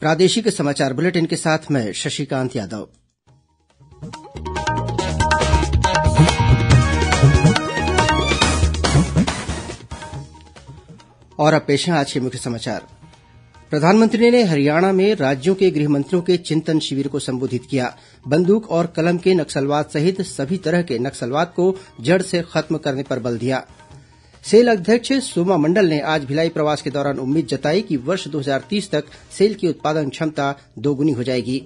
प्रादेशिक समाचार बुलेटिन के साथ मैं शशिकांत यादव और अब पेश आज के मुख्य समाचार प्रधानमंत्री ने हरियाणा में राज्यों के गृहमंत्रियों के चिंतन शिविर को संबोधित किया बंदूक और कलम के नक्सलवाद सहित सभी तरह के नक्सलवाद को जड़ से खत्म करने पर बल दिया सेल अध्यक्ष सोमा मंडल ने आज भिलाई प्रवास के दौरान उम्मीद जताई कि वर्ष दो हजार तीस तक सेल की उत्पादन क्षमता दोगुनी हो जाएगी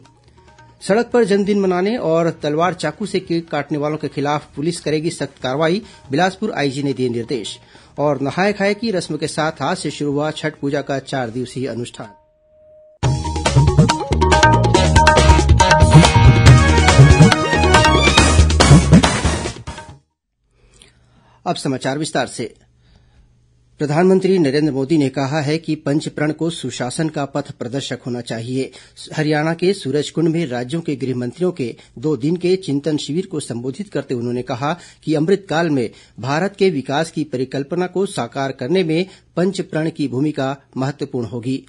सड़क पर जन्मदिन मनाने और तलवार चाकू से केक काटने वालों के खिलाफ पुलिस करेगी सख्त कार्रवाई बिलासपुर आईजी ने दिए निर्देश और नहाय खाए की रस्म के साथ आज से शुरू हुआ छठ पूजा का चार दिवसीय अनुष्ठान अब समाचार विस्तार से प्रधानमंत्री नरेन्द्र मोदी ने कहा है कि पंचप्रण को सुशासन का पथ प्रदर्शक होना चाहिए हरियाणा के सूरजकुंड में राज्यों के गृहमंत्रियों के दो दिन के चिंतन शिविर को संबोधित करते हुए उन्होंने कहा कि अमृतकाल में भारत के विकास की परिकल्पना को साकार करने में पंचप्रण की भूमिका महत्वपूर्ण होगी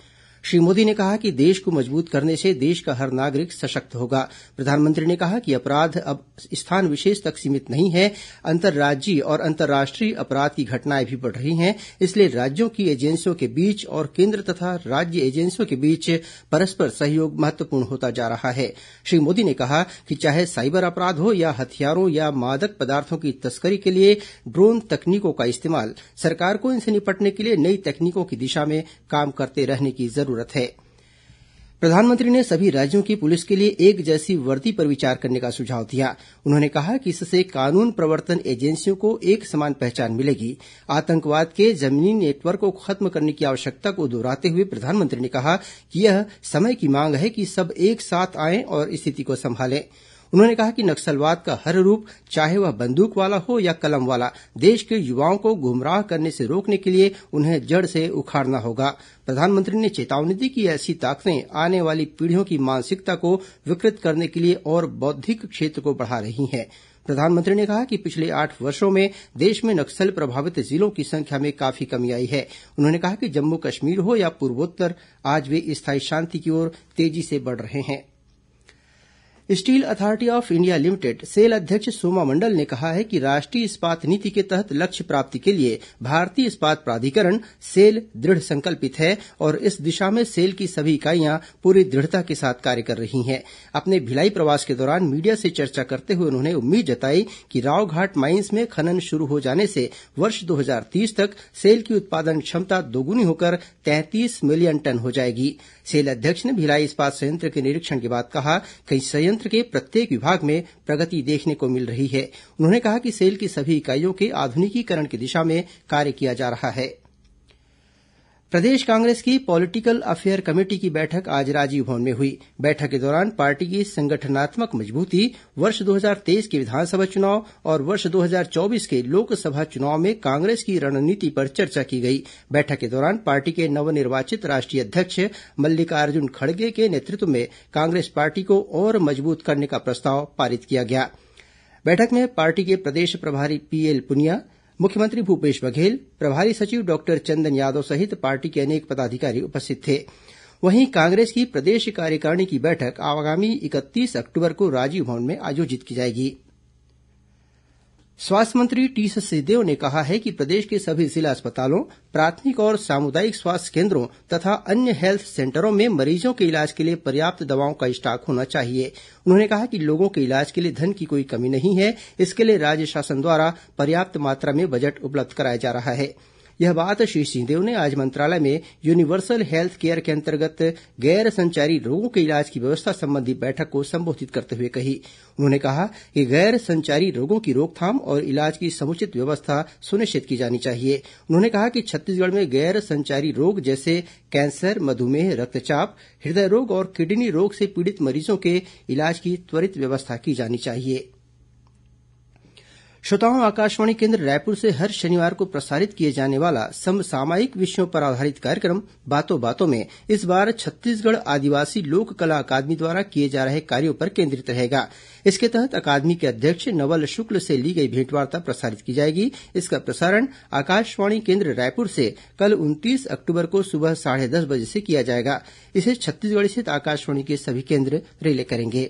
श्री मोदी ने कहा कि देश को मजबूत करने से देश का हर नागरिक सशक्त होगा प्रधानमंत्री ने कहा कि अपराध अब स्थान विशेष तक सीमित नहीं है अंतर्राज्यीय और अंतर्राष्ट्रीय अपराध की घटनाएं भी बढ़ रही हैं इसलिए राज्यों की एजेंसियों के बीच और केन्द्र तथा राज्य एजेंसियों के बीच परस्पर सहयोग महत्वपूर्ण होता जा रहा है श्री मोदी ने कहा कि चाहे साइबर अपराध हो या हथियारों या मादक पदार्थों की तस्करी के लिए ड्रोन तकनीकों का इस्तेमाल सरकार को इनसे निपटने के लिए नई तकनीकों की दिशा में काम करते रहने की जरूरत जरूरत है प्रधानमंत्री ने सभी राज्यों की पुलिस के लिए एक जैसी वर्दी पर विचार करने का सुझाव दिया उन्होंने कहा कि इससे कानून प्रवर्तन एजेंसियों को एक समान पहचान मिलेगी आतंकवाद के जमीनी नेटवर्क को खत्म करने की आवश्यकता को दोहराते हुए प्रधानमंत्री ने कहा कि यह समय की मांग है कि सब एक साथ आएं और स्थिति को संभालें उन्होंने कहा कि नक्सलवाद का हर रूप चाहे वह बंदूक वाला हो या कलम वाला देश के युवाओं को गुमराह करने से रोकने के लिए उन्हें जड़ से उखाड़ना होगा प्रधानमंत्री ने चेतावनी दी कि ऐसी ताकतें आने वाली पीढ़ियों की मानसिकता को विकृत करने के लिए और बौद्धिक क्षेत्र को बढ़ा रही हैं प्रधानमंत्री ने कहा कि पिछले आठ वर्षो में देश में नक्सल प्रभावित जिलों की संख्या में काफी कमी आई है उन्होंने कहा कि जम्मू कश्मीर हो या पूर्वोत्तर आज वे स्थायी शांति की ओर तेजी से बढ़ रहे हैं steel authority of India limited SAIL अध्यक्ष सोमा मंडल ने कहा है कि राष्ट्रीय इस्पात नीति के तहत लक्ष्य प्राप्ति के लिए भारतीय इस्पात प्राधिकरण सेल दृढ़ संकल्पित है और इस दिशा में सेल की सभी इकाइयां पूरी दृढ़ता के साथ कार्य कर रही हैं अपने भिलाई प्रवास के दौरान मीडिया से चर्चा करते हुए उन्होंने उम्मीद जताई कि रावघाट माइन्स में खनन शुरू हो जाने से वर्ष दो तक सेल की उत्पादन क्षमता दोगुनी होकर तैंतीस मिलियन टन हो जाएगी सेल अध्यक्ष ने भिलाई इस्पात संयंत्र के निरीक्षण के बाद कहा कि संयंत्र के प्रत्येक विभाग में प्रगति देखने को मिल रही है उन्होंने कहा कि सेल की सभी इकाइयों के आधुनिकीकरण की दिशा में कार्य किया जा रहा है प्रदेश कांग्रेस की पॉलिटिकल अफेयर कमेटी की बैठक आज राजीव भवन में हुई बैठक के दौरान पार्टी की संगठनात्मक मजबूती वर्ष दो हजार तेईस के विधानसभा चुनाव और वर्ष दो हजार चौबीस के लोकसभा चुनाव में कांग्रेस की रणनीति पर चर्चा की गई बैठक के दौरान पार्टी के नवनिर्वाचित राष्ट्रीय अध्यक्ष मल्लिकार्जुन खड़गे के नेतृत्व में कांग्रेस पार्टी को और मजबूत करने का प्रस्ताव पारित किया गया बैठक में पार्टी के प्रदेश प्रभारी पीएल पुनिया मुख्यमंत्री भूपेश बघेल प्रभारी सचिव डॉक्टर चंदन यादव सहित पार्टी के अनेक पदाधिकारी उपस्थित थे वहीं कांग्रेस की प्रदेश कार्यकारिणी की बैठक आगामी इकतीस अक्टूबर को राजीव भवन में आयोजित की जाएगी स्वास्थ्य मंत्री टीएस सिंहदेव ने कहा है कि प्रदेश के सभी जिला अस्पतालों प्राथमिक और सामुदायिक स्वास्थ्य केन्द्रों तथा अन्य हेल्थ सेंटरों में मरीजों के इलाज के लिए पर्याप्त दवाओं का स्टॉक होना चाहिए उन्होंने कहा कि लोगों के इलाज के लिए धन की कोई कमी नहीं है इसके लिए राज्य शासन द्वारा पर्याप्त मात्रा में बजट उपलब्ध कराया जा रहा है यह बात श्री सिंहदेव ने आज मंत्रालय में यूनिवर्सल हेल्थ केयर के अंतर्गत गैर संचारी रोगों के इलाज की व्यवस्था संबंधी बैठक को संबोधित करते हुए कही उन्होंने कहा कि गैर संचारी रोगों की रोकथाम और इलाज की समुचित व्यवस्था सुनिश्चित की जानी चाहिए उन्होंने कहा कि छत्तीसगढ़ में गैर संचारी रोग जैसे कैंसर मधुमेह रक्तचाप हृदय रोग और किडनी रोग से पीड़ित मरीजों के इलाज की त्वरित व्यवस्था की जानी चाहिए श्रोताओं आकाशवाणी केन्द्र रायपुर से हर शनिवार को प्रसारित किए जाने वाला समसामयिक विषयों पर आधारित कार्यक्रम बातों बातों में इस बार छत्तीसगढ़ आदिवासी लोक कला अकादमी द्वारा किए जा रहे कार्यों पर केन्द्रित रहेगा इसके तहत अकादमी के अध्यक्ष नवल शुक्ल से ली गई भेंटवार्ता प्रसारित की जाएगी इसका प्रसारण आकाशवाणी केन्द्र रायपुर से कल उनतीस अक्टूबर को सुबह साढ़े दस बजे से किया जाएगा इसे छत्तीसगढ़ स्थित आकाशवाणी के सभी केन्द्र रिले करेंगे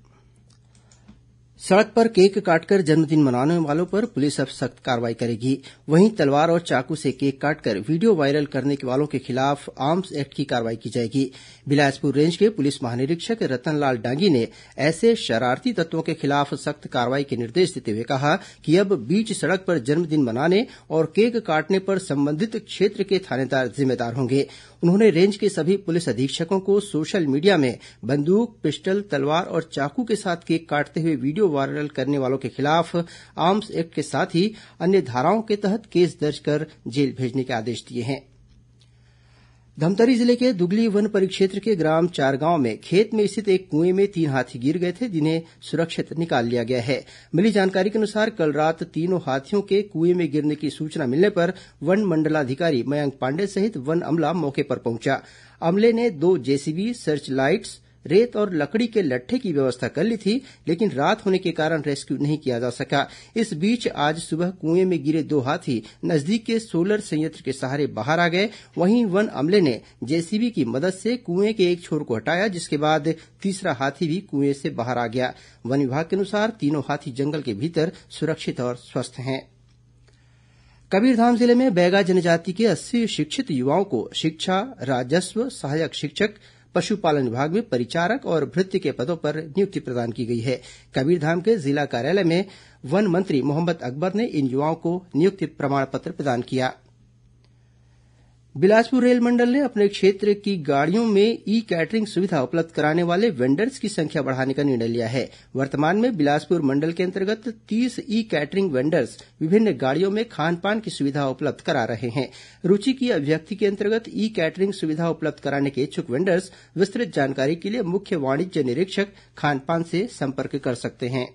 सड़क पर केक काटकर जन्मदिन मनाने वालों पर पुलिस अब सख्त कार्रवाई करेगी वहीं तलवार और चाकू से केक काटकर वीडियो वायरल करने वालों के खिलाफ आर्म्स एक्ट की कार्रवाई की जाएगी बिलासपुर रेंज के पुलिस महानिरीक्षक रतनलाल डांगी ने ऐसे शरारती तत्वों के खिलाफ सख्त कार्रवाई के निर्देश देते हुए कहा कि अब बीच सड़क पर जन्मदिन मनाने और केक काटने पर संबंधित क्षेत्र के थानेदार जिम्मेदार होंगे उन्होंने रेंज के सभी पुलिस अधीक्षकों को सोशल मीडिया में बंदूक पिस्टल तलवार और चाकू के साथ केक काटते हुए वीडियो वायरल करने वालों के खिलाफ आर्म्स एक्ट के साथ ही अन्य धाराओं के तहत केस दर्ज कर जेल भेजने के आदेश दिए गए हैं धमतरी जिले के दुगली वन परिक्षेत्र के ग्राम चारगांव में खेत में स्थित एक कुएं में तीन हाथी गिर गए थे जिन्हें सुरक्षित निकाल लिया गया है मिली जानकारी के अनुसार कल रात तीनों हाथियों के कुएं में गिरने की सूचना मिलने पर वन मंडलाधिकारी मयंक पांडेय सहित वन अमला मौके पर पहुंचा अमले ने दो जेसीबी सर्च लाइट्स रेत और लकड़ी के लट्ठे की व्यवस्था कर ली थी लेकिन रात होने के कारण रेस्क्यू नहीं किया जा सका इस बीच आज सुबह कुएं में गिरे दो हाथी नजदीक के सोलर संयंत्र के सहारे बाहर आ गए वहीं वन अमले ने जेसीबी की मदद से कुएं के एक छोर को हटाया जिसके बाद तीसरा हाथी भी कुएं से बाहर आ गया वन विभाग के अनुसार तीनों हाथी जंगल के भीतर सुरक्षित और स्वस्थ हैं कबीरधाम जिले में बैगा जनजाति के अस्सी शिक्षित युवाओं को शिक्षा राजस्व सहायक शिक्षक पशुपालन विभाग में परिचारक और भृत्य के पदों पर नियुक्ति प्रदान की गई है कबीरधाम के जिला कार्यालय में वन मंत्री मोहम्मद अकबर ने इन युवाओं को नियुक्ति प्रमाण पत्र प्रदान किया गया बिलासपुर रेल मंडल ने अपने क्षेत्र की गाड़ियों में ई कैटरिंग सुविधा उपलब्ध कराने वाले वेंडर्स की संख्या बढ़ाने का निर्णय लिया है वर्तमान में बिलासपुर मंडल के अंतर्गत तीस ई कैटरिंग वेंडर्स विभिन्न गाड़ियों में खानपान की सुविधा उपलब्ध करा रहे हैं रूचि की अभिव्यक्ति के अंतर्गत ई कैटरिंग सुविधा उपलब्ध कराने के इच्छुक वेंडर्स विस्तृत जानकारी के लिए मुख्य वाणिज्य निरीक्षक खानपान से संपर्क कर सकते हैं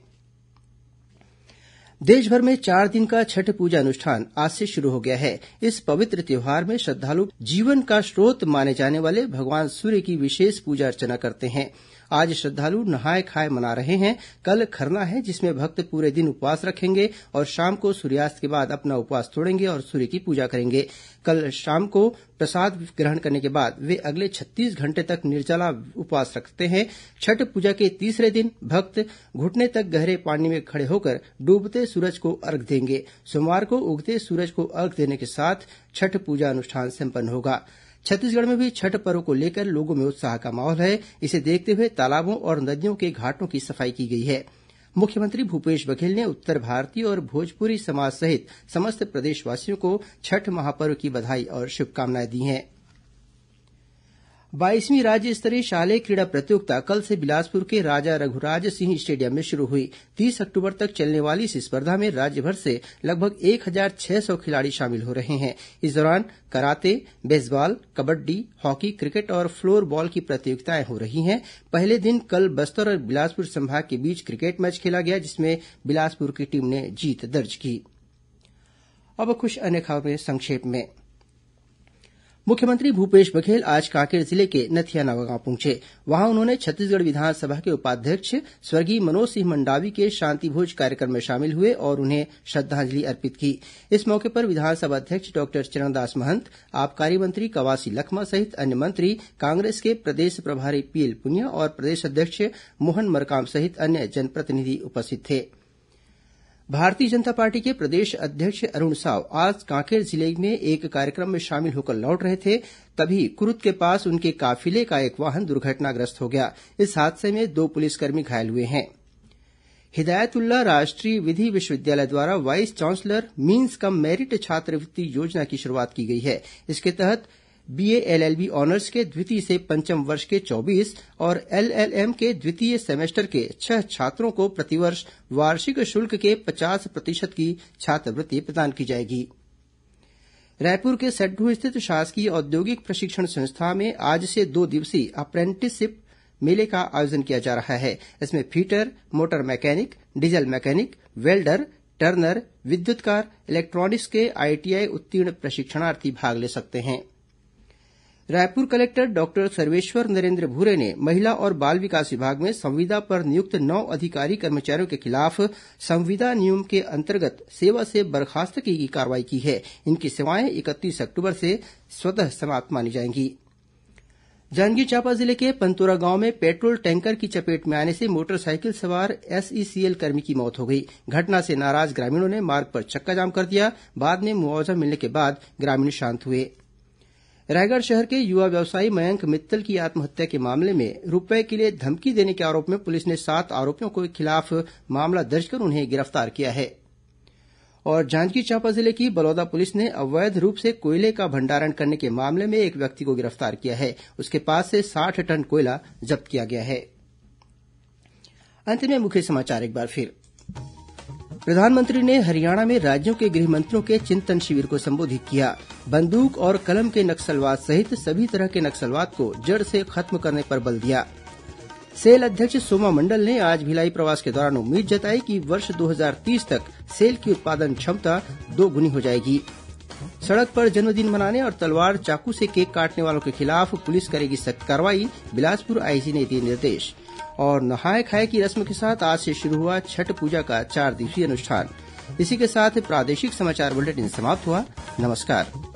देशभर में चार दिन का छठ पूजा अनुष्ठान आज से शुरू हो गया है इस पवित्र त्योहार में श्रद्वालु जीवन का स्रोत माने जाने वाले भगवान सूर्य की विशेष पूजा अर्चना करते हैं आज श्रद्वालु नहाए खाए मना रहे हैं कल खरना है जिसमें भक्त पूरे दिन उपवास रखेंगे और शाम को सूर्यास्त के बाद अपना उपवास तोड़ेंगे और सूर्य की पूजा करेंगे कल शाम को प्रसाद ग्रहण करने के बाद वे अगले छत्तीस घंटे तक निर्जला उपवास रखते हैं छठ पूजा के तीसरे दिन भक्त घुटने तक गहरे पानी में खड़े होकर डूबते सूरज को अर्घ देंगे सोमवार को उगते सूरज को अर्घ देने के साथ छठ पूजा अनुष्ठान संपन्न होगा छत्तीसगढ़ में भी छठ पर्व को लेकर लोगों में उत्साह का माहौल है इसे देखते हुए तालाबों और नदियों के घाटों की सफाई की गई है मुख्यमंत्री भूपेश बघेल ने उत्तर भारतीय और भोजपुरी समाज सहित समस्त प्रदेशवासियों को छठ महापर्व की बधाई और शुभकामनाएं दी हैं बाईसवीं राज्य स्तरीय शालेय क्रीड़ा प्रतियोगिता कल से बिलासपुर के राजा रघुराज सिंह स्टेडियम में शुरू हुई तीस अक्टूबर तक चलने वाली इस स्पर्धा में राज्यभर से लगभग एक हजार छह सौ खिलाड़ी शामिल हो रहे हैं इस दौरान karate baseball kabaddi hockey cricket और फ्लोर बॉल की प्रतियोगिताएं हो रही हैं पहले दिन कल बस्तर और बिलासपुर संभाग के बीच क्रिकेट मैच खेला गया जिसमें बिलासपुर की टीम ने जीत दर्ज की अब कुछ अन्य खबरें संक्षेप में मुख्यमंत्री भूपेश बघेल आज कांकेर जिले के नथिया गांव पहुंचे वहां उन्होंने छत्तीसगढ़ विधानसभा के उपाध्यक्ष स्वर्गीय मनोज सिंह मंडावी के शांतिभोज कार्यक्रम में शामिल हुए और उन्हें श्रद्धांजलि अर्पित की इस मौके पर विधानसभा अध्यक्ष डॉक्टर चरणदास महंत आबकारी मंत्री कवासी लखमा सहित अन्य मंत्री कांग्रेस के प्रदेश प्रभारी पीएल पुनिया और प्रदेश अध्यक्ष मोहन मरकाम सहित अन्य जनप्रतिनिधि उपस्थित थे भारतीय जनता पार्टी के प्रदेश अध्यक्ष अरूण साव आज कांकेर जिले में एक कार्यक्रम में शामिल होकर लौट रहे थे तभी कुरूद के पास उनके काफिले का एक वाहन दुर्घटनाग्रस्त हो गया इस हादसे में दो पुलिसकर्मी घायल हुए हैं हिदायतुल्ला राष्ट्रीय विधि विश्वविद्यालय द्वारा vice chancellor means cum merit छात्रवृत्ति योजना की शुरूआत की गई है इसके तहत बीए एलएलबी ऑनर्स के द्वितीय से पंचम वर्ष के चौबीस और एलएलएम के द्वितीय सेमेस्टर के छह छात्रों को प्रतिवर्ष वार्षिक शुल्क के पचास प्रतिशत की छात्रवृत्ति प्रदान की जाएगी रायपुर के सड्डू स्थित शासकीय औद्योगिक प्रशिक्षण संस्था में आज से दो दिवसीय अप्रेंटिसशिप मेले का आयोजन किया जा रहा है इसमें fitter motor mechanic diesel mechanic welder turner विद्युतकार इलेक्ट्रॉनिक्स के आईटीआई उत्तीर्ण प्रशिक्षणार्थी भाग ले सकते हैं रायपुर कलेक्टर डॉक्टर सर्वेश्वर नरेन्द्र भूरे ने महिला और बाल विकास विभाग में संविदा पर नियुक्त नौ अधिकारी कर्मचारियों के खिलाफ संविदा नियम के अंतर्गत सेवा से बर्खास्तगी की कार्रवाई की है इनकी सेवाएं इकतीस अक्टूबर से स्वतः समाप्त मानी जाएंगी जांजगीर चांपा जिले के पंतोरा गांव में पेट्रोल टैंकर की चपेट में आने से मोटरसाइकिल सवार एसईसीएल कर्मी की मौत हो गई घटना से नाराज ग्रामीणों ने मार्ग पर चक्का जाम कर दिया बाद में मुआवजा मिलने के बाद ग्रामीण शांत हुए रायगढ़ शहर के युवा व्यवसायी मयंक मित्तल की आत्महत्या के मामले में रूपये के लिए धमकी देने के आरोप में पुलिस ने सात आरोपियों के खिलाफ मामला दर्ज कर उन्हें गिरफ्तार किया है और जांजगीर चांपा जिले की बलौदा पुलिस ने अवैध रूप से कोयले का भंडारण करने के मामले में एक व्यक्ति को गिरफ्तार किया है उसके पास से साठ टन कोयला जब्त किया गया है अंत में मुख्य समाचार एक बार फिर प्रधानमंत्री ने हरियाणा में राज्यों के गृह मंत्रियों के चिंतन शिविर को संबोधित किया बंदूक और कलम के नक्सलवाद सहित सभी तरह के नक्सलवाद को जड़ से खत्म करने पर बल दिया सेल अध्यक्ष सोमा मंडल ने आज भिलाई प्रवास के दौरान उम्मीद जताई कि वर्ष 2030 तक सेल की उत्पादन क्षमता दोगुनी हो जाएगी सड़क पर जन्मदिन मनाने और तलवार चाकू से केक काटने वालों के खिलाफ पुलिस करेगी सख्त कार्रवाई बिलासपुर आईजी ने दिए निर्देश और नहाय खाए की रस्म के साथ आज से शुरू हुआ छठ पूजा का चार दिवसीय अनुष्ठान इसी के साथ प्रादेशिक समाचार बुलेटिन समाप्त हुआ नमस्कार